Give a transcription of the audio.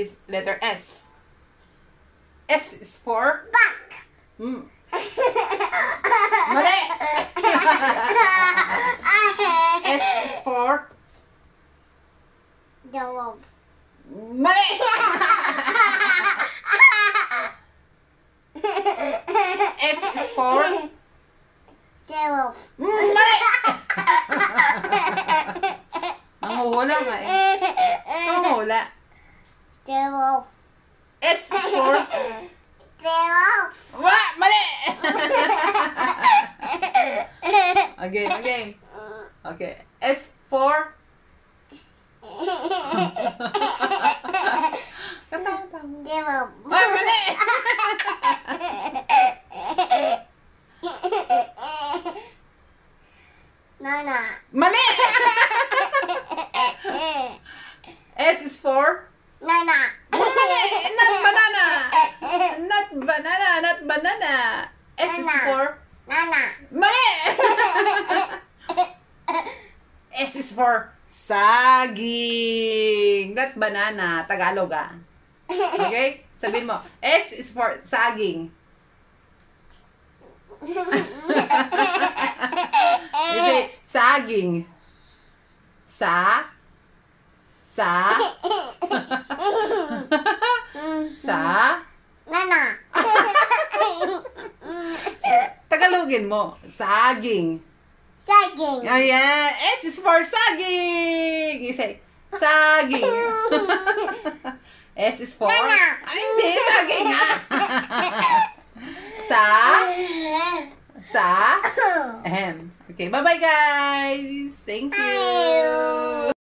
is letter S. S is for? Back. Mm. Mali! S is for? Dalaw. Hmm, mali! S is for? Dalaw. Mali! Nanguhula nga eh. Nanguhula. Zero. S for? Zero. What? Money. again, again. Okay. S for? Zero. What? Mali! Nana. S is for? Nana. Mali! S is for saging. That banana. Tagalog ah. Okay? Sabihin mo, S is for saging. Hindi, saging. Sa, sa, Tugtugin mo. Saging. Saging. Ayan. Eh, S is for saging. You say, saging. S eh, is for? Nana. Ay, ah, hindi. Saging nga. Ah. sa? Sa? Ahem. Okay, bye-bye guys. Thank you. Bye.